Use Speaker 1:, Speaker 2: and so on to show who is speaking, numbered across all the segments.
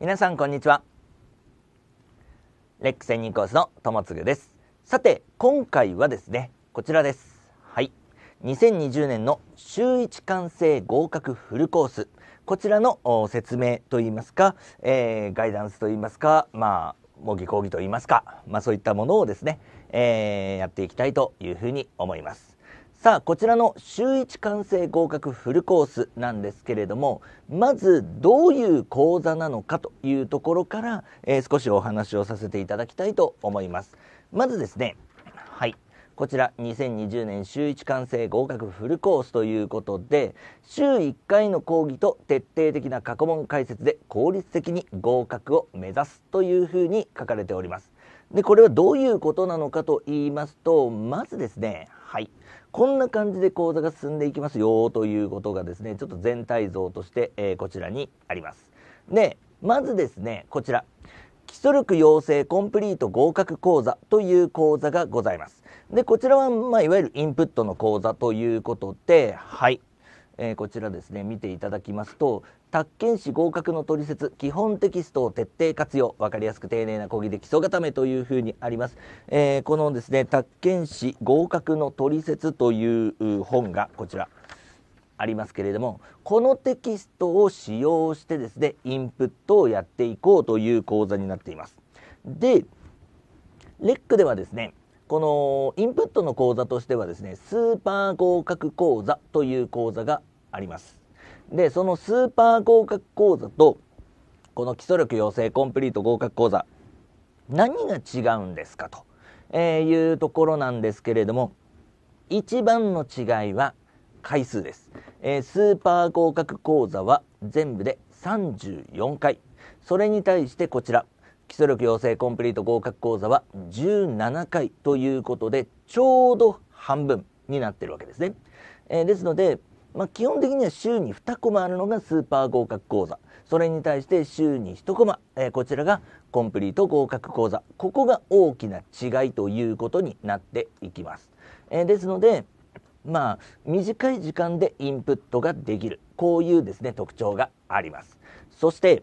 Speaker 1: 皆さんこんにちはレック専任コースの友もですさて今回はですねこちらですはい2020年の週1完成合格フルコースこちらの説明といいますか、えー、ガイダンスといいますかまあ模擬講義といいますか、まあ、そういったものをですね、えー、やっていきたいというふうに思います。さあこちらの週1完成合格フルコースなんですけれどもまずどういう講座なのかというところから、えー、少しお話をさせていただきたいと思いますまずですねはいこちら2020年週1完成合格フルコースということで週1回の講義と徹底的な過去問解説で効率的に合格を目指すというふうに書かれておりますでこれはどういうことなのかと言いますとまずですねはい。こんな感じで講座が進んでいきますよということがですね、ちょっと全体像として、えー、こちらにあります。で、まずですね、こちら。基礎力養成コンプリート合格講座という講座がございます。で、こちらは、まあ、いわゆるインプットの講座ということで、はい。えー、こちらですね、見ていただきますと、宅建士合格の取説基本テキストを徹底活用分かりやすく丁寧な講義で基礎固めというふうにあります、えー、このですね宅建士合格の取説という本がこちらありますけれどもこのテキストを使用してですねインプットをやっていこうという講座になっていますでレックではですねこのインプットの講座としてはですねスーパー合格講座という講座がありますで、そのスーパー合格講座と、この基礎力養成コンプリート合格講座、何が違うんですかと、えいうところなんですけれども、一番の違いは回数です。えー、スーパー合格講座は全部で34回。それに対してこちら、基礎力養成コンプリート合格講座は17回ということで、ちょうど半分になってるわけですね。えー、ですので、まあ、基本的には週に2コマあるのがスーパー合格講座それに対して週に1コマ、えー、こちらがコンプリート合格講座ここが大きな違いということになっていきます、えー、ですのでまあ短い時間でインプットができるこういうですね特徴がありますそして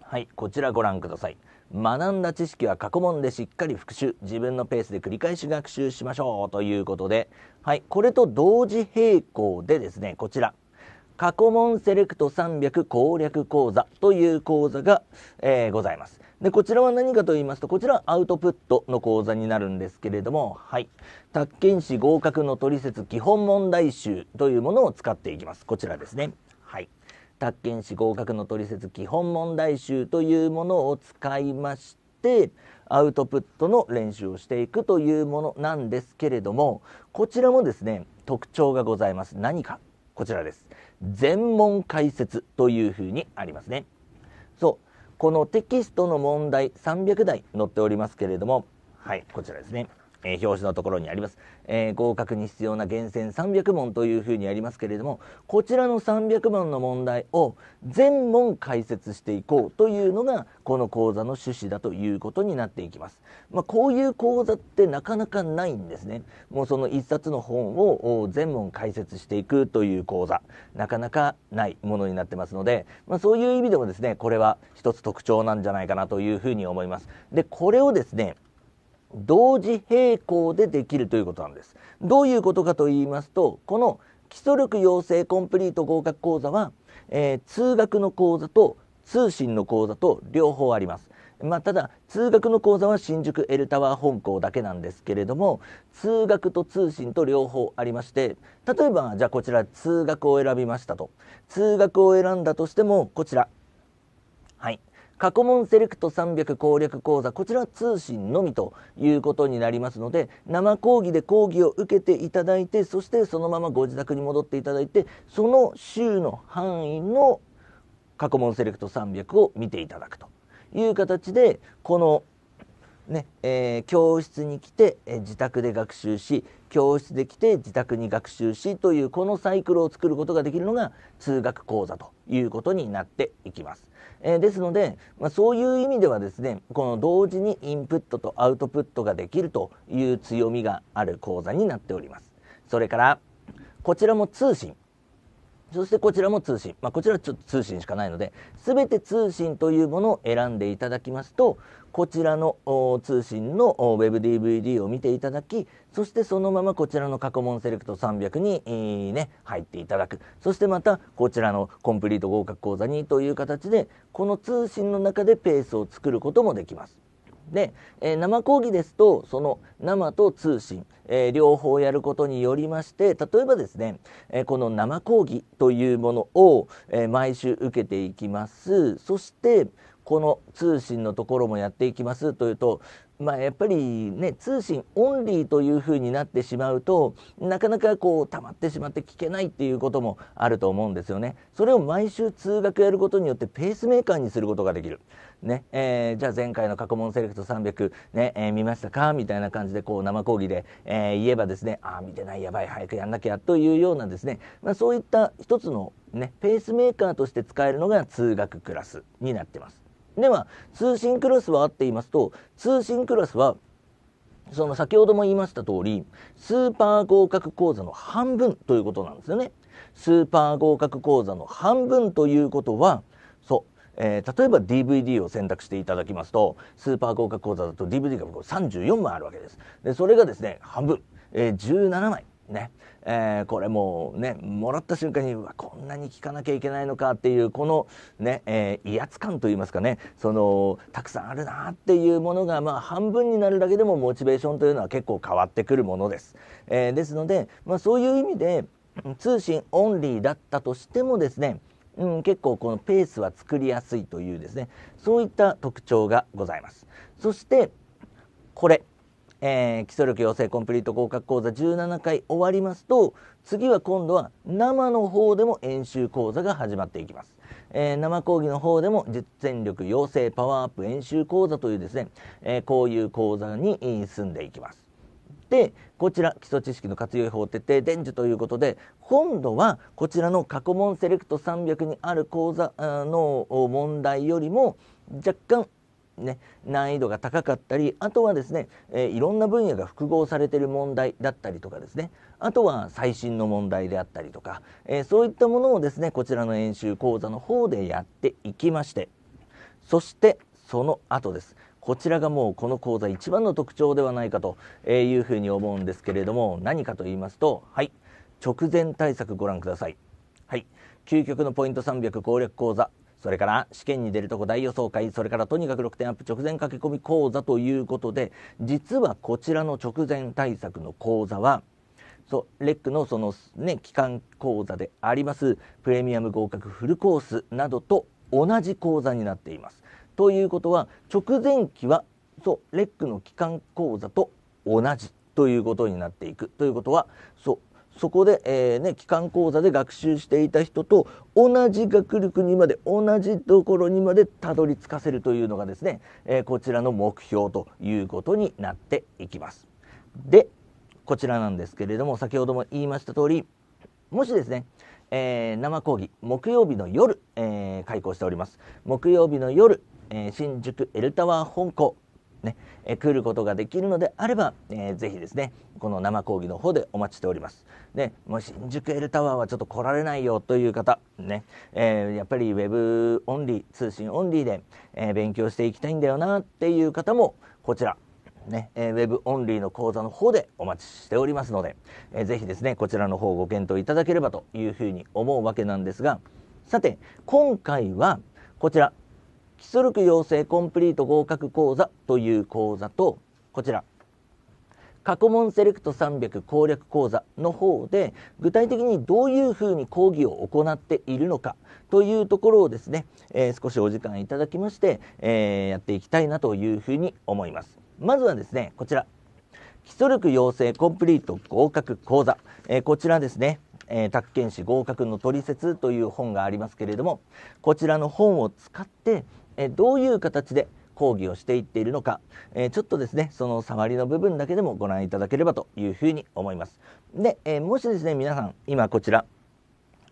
Speaker 1: はいこちらご覧ください学んだ知識は過去問でしっかり復習自分のペースで繰り返し学習しましょうということで、はい、これと同時並行でですねこちら過去問セレクト300攻略講座という講座が、えー、ございます。でこちらは何かと言いますとこちらはアウトプットの講座になるんですけれどもはい宅建士合格の取説基本問題集というものを使っていきますこちらですねはい宅建士合格の取説基本問題集というものを使いましてアウトプットの練習をしていくというものなんですけれどもこちらもですね特徴がございます何かこちらです全問解説というふうにありますねそうこのテキストの問題300題載っておりますけれどもはいこちらですねえ表紙のところにあります、えー、合格に必要な厳選300問というふうにありますけれどもこちらの300問の問題を全問解説していこうというのがこの講座の趣旨だということになっていきます、まあ、こういう講座ってなかなかないんですねもうその1冊の本を全問解説していくという講座なかなかないものになってますので、まあ、そういう意味でもですねこれは一つ特徴なんじゃないかなというふうに思いますでこれをですね同時並行でできるということなんです。どういうことかと言いますと、この基礎力養成コンプリート合格講座は、えー、通学の講座と通信の講座と両方あります。まあ、ただ通学の講座は新宿エルタワー本校だけなんですけれども通学と通信と両方ありまして例えばじゃあこちら通学を選びましたと通学を選んだとしてもこちらはい過去問セレクト300攻略講座、こちらは通信のみということになりますので、生講義で講義を受けていただいて、そしてそのままご自宅に戻っていただいて、その週の範囲の過去問セレクト300を見ていただくという形で、このねえー、教室に来て、え自宅で学習し教室で来て自宅に学習しというこのサイクルを作ることができるのが通学講座ということになっていきます。えー、ですので、まあ、そういう意味ではですねこの同時にインプットとアウトプットができるという強みがある講座になっております。それからこちらも通信そしてこちらも通信。まあ、こちらはちょっと通信しかないので、すべて通信というものを選んでいただきますと、こちらの通信の WebDVD を見ていただき、そしてそのままこちらの過去問セレクト300に、えー、ね、入っていただく。そしてまたこちらのコンプリート合格講座にという形で、この通信の中でペースを作ることもできます。で、えー、生講義ですと、その生と通信、えー、両方やることによりまして、例えばですね、えー、この生講義というものを、え毎週受けていきます。そして、この通信のところもやっていきますというと、まあ、やっぱりね通信オンリーというふうになってしまうとなかなかこう溜まってしまって聞けないっていうこともあると思うんですよね。それを毎週通学やることによってペースメーカーにすることができる。ねえー、じゃあ前回の過去問セレクト300ね、えー、見ましたかみたいな感じでこう生講義で、えー、言えばですねああ見てないやばい早くやんなきゃというようなですね、まあ、そういった一つの、ね、ペースメーカーとして使えるのが通学クラスになってます。では、通信クラスはあっていますと、通信クラスは、その先ほども言いました通り、スーパー合格講座の半分ということなんですよね。スーパー合格講座の半分ということは、そう、えー、例えば DVD を選択していただきますと、スーパー合格講座だと DVD が34枚あるわけです。で、それがですね、半分、えー、17枚。ねえー、これもうねもらった瞬間にうわこんなに聞かなきゃいけないのかっていうこのね、えー、威圧感といいますかねそのたくさんあるなっていうものが、まあ、半分になるだけでもモチベーションというのは結構変わってくるものです。えー、ですので、まあ、そういう意味で通信オンリーだったとしてもですねうん、結構このペースは作りやすいというですねそういった特徴がございますそしてこれえー、基礎力養成コンプリート合格講座17回終わりますと次は今度は生の方でも演習講座が始まっていきます、えー、生講義の方でも実践力養成パワーアップ演習講座というですね、えー、こういう講座に進んでいきますでこちら基礎知識の活用法徹底伝授ということで今度はこちらの過去問セレクト300にある講座の問題よりも若干ね、難易度が高かったりあとはですね、えー、いろんな分野が複合されている問題だったりとかですねあとは最新の問題であったりとか、えー、そういったものをですねこちらの演習講座の方でやっていきましてそしてその後ですこちらがもうこの講座一番の特徴ではないかというふうに思うんですけれども何かと言いますとはい直前対策ご覧ください。はい究極のポイント300攻略講座それから試験に出るとこ大予想会、それからとにかく6点アップ直前駆け込み講座ということで、実はこちらの直前対策の講座は、そうレックのその、ね、期間講座でありますプレミアム合格フルコースなどと同じ講座になっています。ということは直前期はそうレックの期間講座と同じということになっていくということはそうそこで、えー、ね、機関講座で学習していた人と同じ学力にまで同じところにまでたどり着かせるというのがですね、えー、こちらの目標ということになっていきます。でこちらなんですけれども先ほども言いました通りもしですねえー、生講義木曜日の夜、え開講しております木曜日の夜、え新宿エルタワー本校ね、え来ることができるのであれば、えー、ぜひですねこの生講義の方でお待ちしておりますでもう新宿エルタワーはちょっと来られないよという方ね、えー、やっぱりウェブオンリー通信オンリーで、えー、勉強していきたいんだよなっていう方もこちらね、えー、ウェブオンリーの講座の方でお待ちしておりますので、えー、ぜひですねこちらの方ご検討いただければというふうに思うわけなんですがさて今回はこちら基礎力養成コンプリート合格講座という講座と、こちら、過去問セレクト300攻略講座の方で、具体的にどういうふうに講義を行っているのかというところをですね、えー、少しお時間いただきまして、えー、やっていきたいなというふうに思います。まずはですね、こちら、基礎力養成コンプリート合格講座、えー、こちらですね、えー、宅建士合格の取説という本がありますけれどもこちらの本を使ってえどういう形で講義をしていっているのか、えちょっとですねその触りの部分だけでもご覧いただければというふうに思います。で、えもしですね皆さん今こちら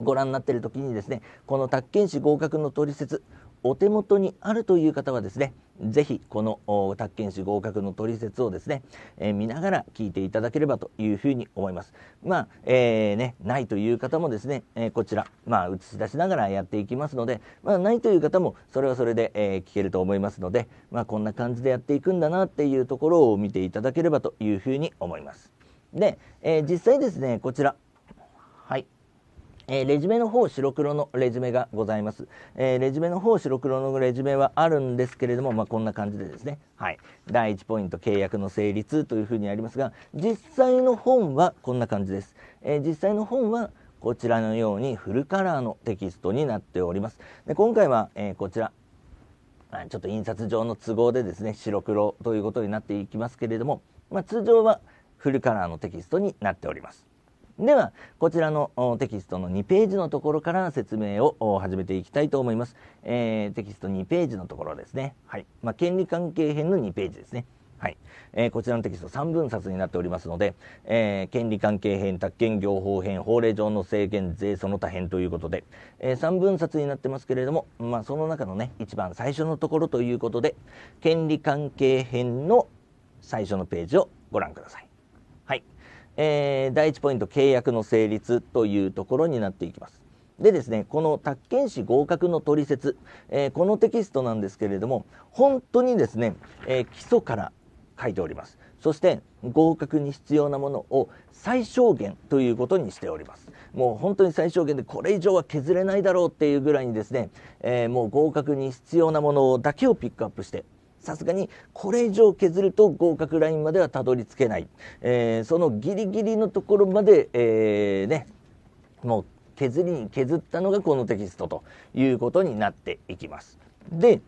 Speaker 1: ご覧になっている時にですねこの宅建士合格の取説お手元にあるという方はですねぜひこの宅建士合格の取説をですね、えー、見ながら聞いていただければというふうに思います。まあ、えー、ね、ないという方もですね、えー、こちら、まあ、映し出しながらやっていきますので、まあ、ないという方もそれはそれで、え聞けると思いますので、まあ、こんな感じでやっていくんだなっていうところを見ていただければというふうに思います。で、え実際ですね、こちら、はい、えー、レジュメの方白黒のレジュメがございます、えー、レジュメの方白黒のレジュメはあるんですけれども、まあ、こんな感じでですね、はい、第1ポイント契約の成立というふうにありますが実際の本はこんな感じです、えー、実際の本はこちらのようにフルカラーのテキストになっておりますで今回は、えこちらちょっと印刷上の都合でですね白黒ということになっていきますけれども、まあ、通常はフルカラーのテキストになっておりますでは、こちらのテキストの2ページのところから説明を始めていきたいと思います。えー、テキスト2ページのところですね。はい。まあ、権利関係編の2ページですね。はい。えー、こちらのテキスト3分冊になっておりますので、えー、権利関係編、宅建業法編、法令上の制限、税その他編ということで、え3分冊になってますけれども、まあ、その中のね、一番最初のところということで、権利関係編の最初のページをご覧ください。えー、第1ポイント契約の成立というところになっていきます。でですね、この宅建士合格の取説、えー、このテキストなんですけれども、本当にですね、えー、基礎から書いております。そして合格に必要なものを最小限ということにしております。もう本当に最小限でこれ以上は削れないだろうっていうぐらいにですね、えー、もう合格に必要なものだけをピックアップしてさすがにこれ以上削ると合格ラインまではたどり着けない、えー、そのギリギリのところまで、えー、ね、もう削りに削ったのがこのテキストということになっていきます。で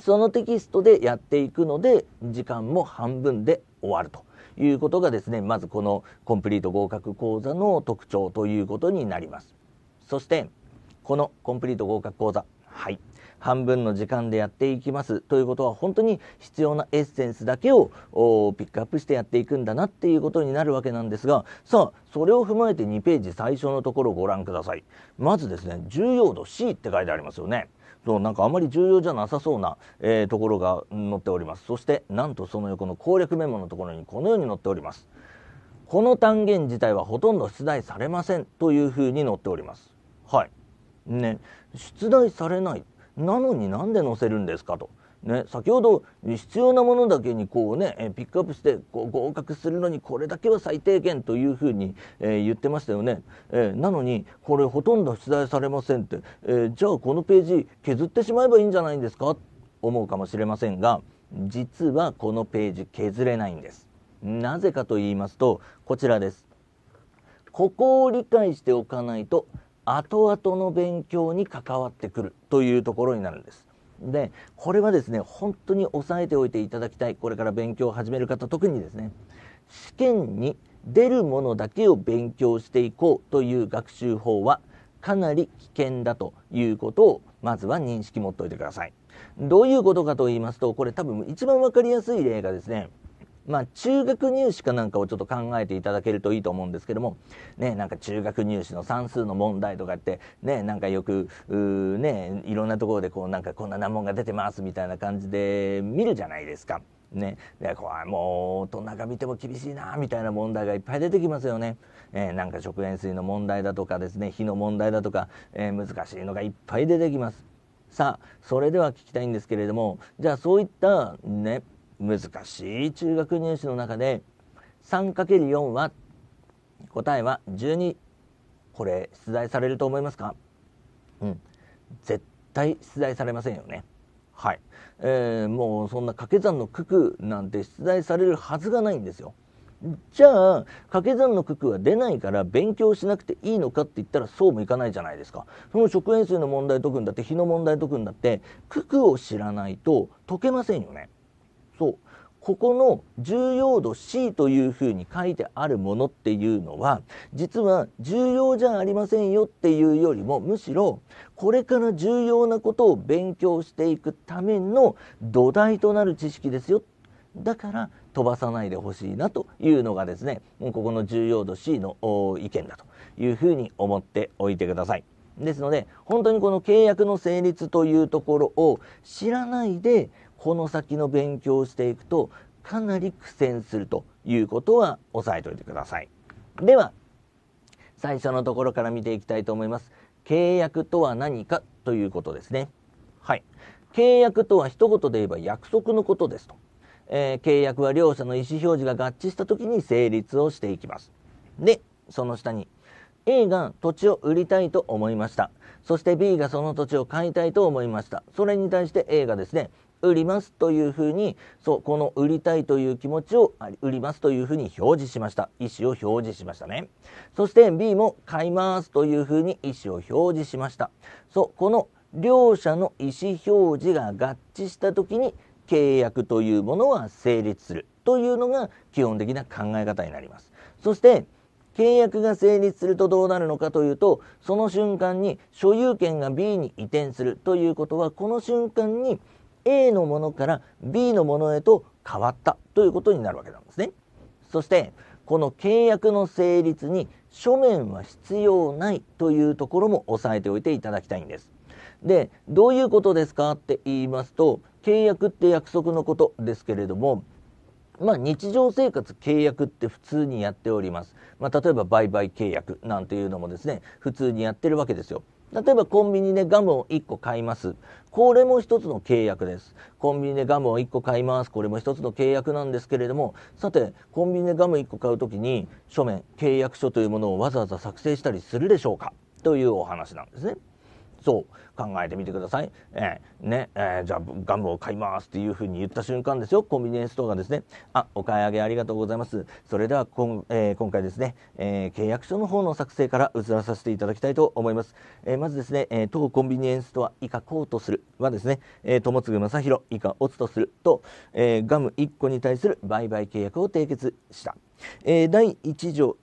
Speaker 1: そのテキストでやっていくので時間も半分で終わるということがですねまずこのコンプリート合格講座の特徴ということになります。そしてこのコンプリート合格講座はい半分の時間でやっていきますということは本当に必要なエッセンスだけをピックアップしてやっていくんだなっていうことになるわけなんですがさあそれを踏まえて2ページ最初のところをご覧くださいまずですね重要度 C って書いてありますよねそうなんかあまり重要じゃなさそうな、えー、ところが載っておりますそしてなんとその横の攻略メモのところにこのように載っておりますこの単元自体はほとんど出題されませんというふうに載っておりますはいね出題されないなのになんで載せるんですかと。ね、先ほど必要なものだけにこうねピックアップしてこう合格するのにこれだけは最低限というふうに、えー、言ってましたよね、えー、なのにこれほとんど出題されませんって、えー、じゃあこのページ削ってしまえばいいんじゃないんですか思うかもしれませんが実はこのページ削れないんですなぜかと言いますとこちらですここを理解しておかないと後々の勉強に関わってくるというところになるんです。でこれはですね本当に押さえておいていただきたいこれから勉強を始める方特にですね試験に出るものだけを勉強していこうという学習法はかなり危険だということをまずは認識持っておいてください。どういうことかと言いますとこれ多分一番分かりやすい例がですねまあ、中学入試かなんかをちょっと考えていただけるといいと思うんですけども、ね、なんか中学入試の算数の問題とかって、ね、なんかよく、ね、いろんなところでこう、なんかこんな難問が出てますみたいな感じで見るじゃないですか。ね、でこうもう大人が見ても厳しいなみたいな問題がいっぱい出てきますよね、えー、なんか食塩水の問題だとかですね火の問題だとか、えー、難しいのがいっぱい出てきますさあそれでは聞きたいんですけれどもじゃあそういったね難しい中学入試の中で 3×4 は答えは12これ出題されると思いますかうん絶対出題されませんよねはい、えー、もうそんな掛け算の九九なんて出題されるはずがないんですよじゃあ掛け算の九九は出ないから勉強しなくていいのかって言ったらそうもいかないじゃないですかその食塩水の問題解くんだって日の問題解くんだって九九を知らないと解けませんよねとここの重要度 C というふうに書いてあるものっていうのは実は重要じゃありませんよっていうよりもむしろこれから重要なことを勉強していくための土台となる知識ですよだから飛ばさないでほしいなというのがですねここの重要度 C の意見だというふうに思っておいてください。ですので本当にこの契約の成立というところを知らないでこの先の勉強をしていくとかなり苦戦するということは押さえておいてください。では最初のところから見ていきたいと思います。契約とは何かということですね。はい。契約とは一言で言えば約束のことですと。えー、契約は両者の意思表示が合致した時に成立をしていきます。で、その下に A が土地を売りたいと思いました。そして B がその土地を買いたいと思いました。それに対して A がですね、売りますというふうにそうこの売りたいという気持ちを売りますというふうに表示しました意思を表示しましたねそして B も買いますというふうに意思を表示しましたそうこの両者の意思表示が合致した時に契約というものは成立するというのが基本的な考え方になりますそして契約が成立するとどうなるのかというとその瞬間に所有権が B に移転するということはこの瞬間に A のものから B のものへと変わったということになるわけなんですね。そしてこの契約の成立に書面は必要ないというところも押さえておいていただきたいんです。でどういうことですかって言いますと契約って約束のことですけれどもまあ、日常生活契約って普通にやっております、まあ、例えば売買契約なんていうのもですね普通にやってるわけですよ例えばコンビニでガムを1個買います。これも一つの契約です。コンビニでガムを1個買います。これも一つの契約なんですけれども、さて、コンビニでガム1個買うときに、書面、契約書というものをわざわざ作成したりするでしょうかというお話なんですね。そう考えてみてください。えー、ね、えー、じゃあガムを買いますっていうふうに言った瞬間ですよ、コンビニエンスストアがですね、あ、お買い上げありがとうございます。それではこん、えー、今回ですね、え契約書の方の作成から移らさせていただきたいと思います。えまずですね、え当コンビニエンスストア以下こうとするはですね、え友次正宏以下おつとすると、えガム1個に対する売買契約を締結した。え第1条、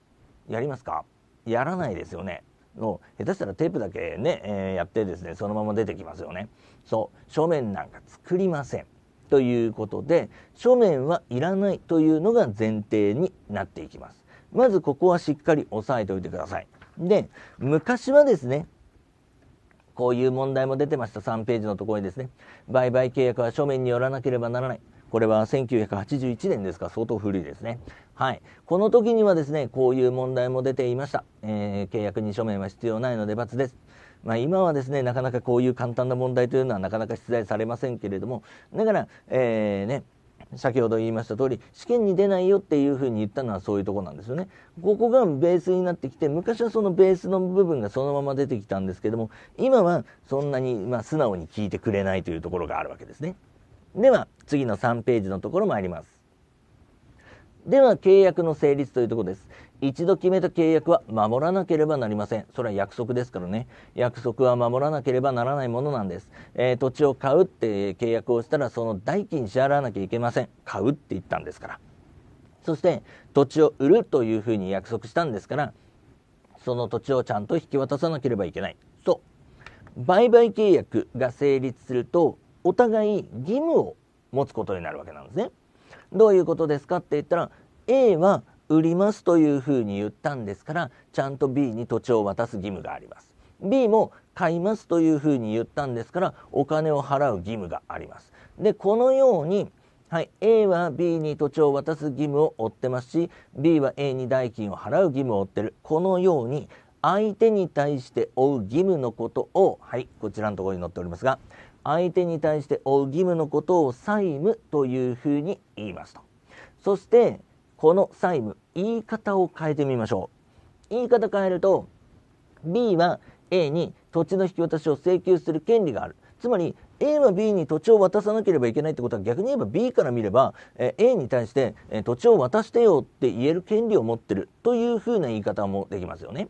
Speaker 1: やりますかやらないですよね。の下手したらテープだけね、えー、やってですねそのまま出てきますよねそう書面なんか作りませんということで書面はいらないというのが前提になっていきますまずここはしっかり押さえておいてくださいで昔はですねこういう問題も出てました3ページのところにですね売買契約は書面によらなければならないこれは1981年ですか相当古いですね。はい、この時にはですねこういう問題も出ていました、えー、契約に書面は必要ないので罰です。まあ、今はですねなかなかこういう簡単な問題というのはなかなか出題されませんけれどもだから、えー、ね先ほど言いました通り試験に出ないよっていうふうに言ったのはそういうとこなんですよね。ここがベースになってきて昔はそのベースの部分がそのまま出てきたんですけども今はそんなにまあ素直に聞いてくれないというところがあるわけですね。では次の3ページのところあります。では契約の成立というところです。一度決めた契約は守らなければなりません。それは約束ですからね。約束は守らなければならないものなんです。えー、土地を買うって契約をしたらその代金支払わなきゃいけません。買うって言ったんですから。そして土地を売るというふうに約束したんですから、その土地をちゃんと引き渡さなければいけない。そう。売買契約が成立するとお互い義務を持つことになるわけなんですね。どういうことですかって言ったら A は売りますというふうに言ったんですからちゃんと B に土地を渡す義務があります。B も買いますというふうに言ったんですからお金を払う義務があります。でこのように、はい、A は B に土地を渡す義務を負ってますし B は A に代金を払う義務を負ってるこのように相手に対して負う義務のことを、はい、こちらのところに載っておりますが相手に対して負う義務のことを債務というふうに言いますと。そして、この債務、言い方を変えてみましょう。言い方変えると、B は A に土地の引き渡しを請求する権利がある。つまり A は B に土地を渡さなければいけないってことは逆に言えば B から見れば、え A に対して、え土地を渡してよって言える権利を持ってるというふうな言い方もできますよね。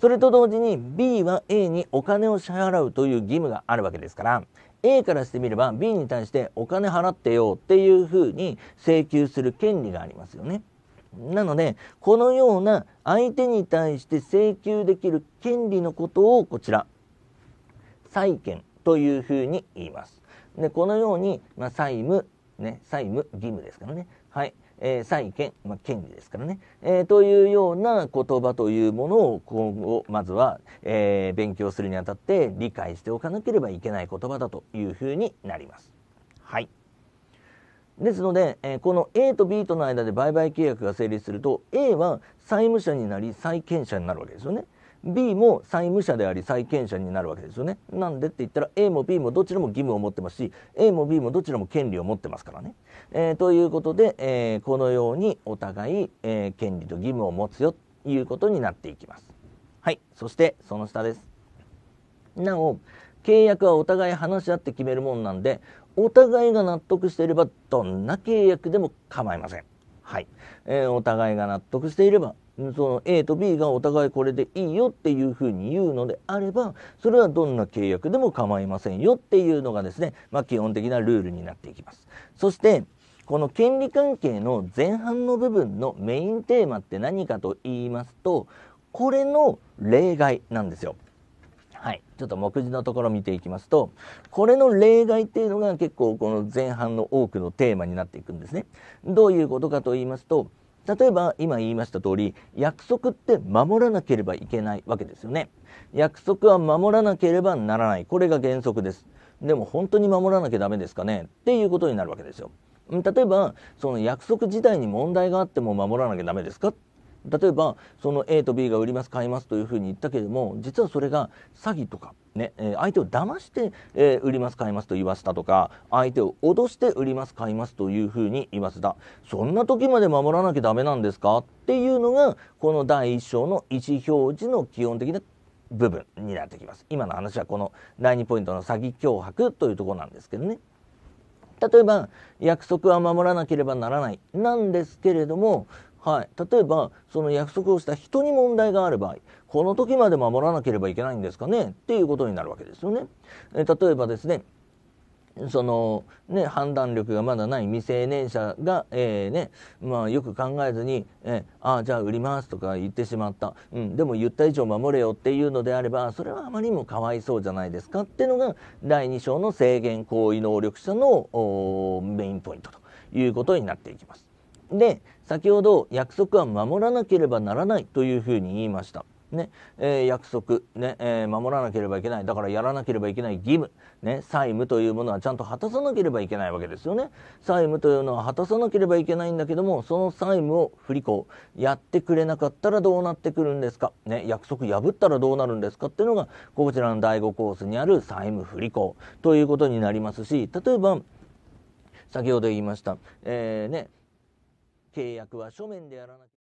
Speaker 1: それと同時に B は A にお金を支払うという義務があるわけですから A からしてみれば B に対してお金払ってよっていうふうに請求する権利がありますよね。なのでこのような相手に対して請求できる権利のことをこちら債権というふうに言います。でこのように、まあ、債務、ね、債務義務ですからね。はい、えー、債権、まあ、権利ですからね、えー、というような言葉というものを今後まずは、えー、勉強するにあたって理解しておかなければいけない言葉だというふうになります。はいですので、えー、この A と B との間で売買契約が成立すると A は債務者になり債権者になるわけですよね。B も債務者であり債権者になるわけですよね。なんでって言ったら A も B もどちらも義務を持ってますし A も B もどちらも権利を持ってますからね。えー、ということで、えー、このようにお互い、えー、権利と義務を持つよということになっていきます。はい、そしてその下です。なお契約はお互い話し合って決めるもんなんでお互いが納得していればどんな契約でも構いません。はい、えー、お互いが納得していればその A と B がお互いこれでいいよっていうふうに言うのであればそれはどんな契約でも構いませんよっていうのがですね、まあ、基本的なルールになっていきます。そしてこの権利関係の前半の部分のメインテーマって何かと言いますとこれの例外なんですよ。はい、ちょっと目次のところ見ていきますとこれの例外っていうのが結構この前半の多くのテーマになっていくんですね。どういうことかと言いますと例えば今言いました通り約束って守らなければいけないわけですよね約束は守らなければならないこれが原則ですでも本当に守らなきゃダメですかねっていうことになるわけですよ例えばその約束自体に問題があっても守らなきゃダメですかっ例えばその A と B が売ります買いますというふうに言ったけれども実はそれが詐欺とかね、相手を騙して、え売ります買いますと言わせたとか相手を脅して売ります買いますというふうに言わせたそんな時まで守らなきゃダメなんですかっていうのがこの第1章の意思表示の基本的な部分になってきます今の話はこの第2ポイントの詐欺脅迫というとこなんですけどね例えば約束は守らなければならないなんですけれどもはい、例えばその約束をした人に問題がある場合この時まで守らなければいけないんですかねっていうことになるわけですよね。え例えばですねそのね、判断力がまだない未成年者が、えー、ねまあ、よく考えずに「えー、ああじゃあ売ります」とか言ってしまった、うん、でも言った以上守れよっていうのであればそれはあまりにもかわいそうじゃないですかっていうのが第2章の制限行為能力者のメインポイントということになっていきます。で先ほど約束は守らなければならないというふうに言いました。ねえー、約束、ねえー、守らなければいけないだからやらなければいけない義務、ね、債務というものはちゃんと果たさなければいけないわけですよね債務というのは果たさなければいけないんだけどもその債務を不履行やってくれなかったらどうなってくるんですか、ね、約束破ったらどうなるんですかっていうのがこちらの第5コースにある債務不履行ということになりますし例えば先ほど言いました、えーね契約は書面でやらなきゃ。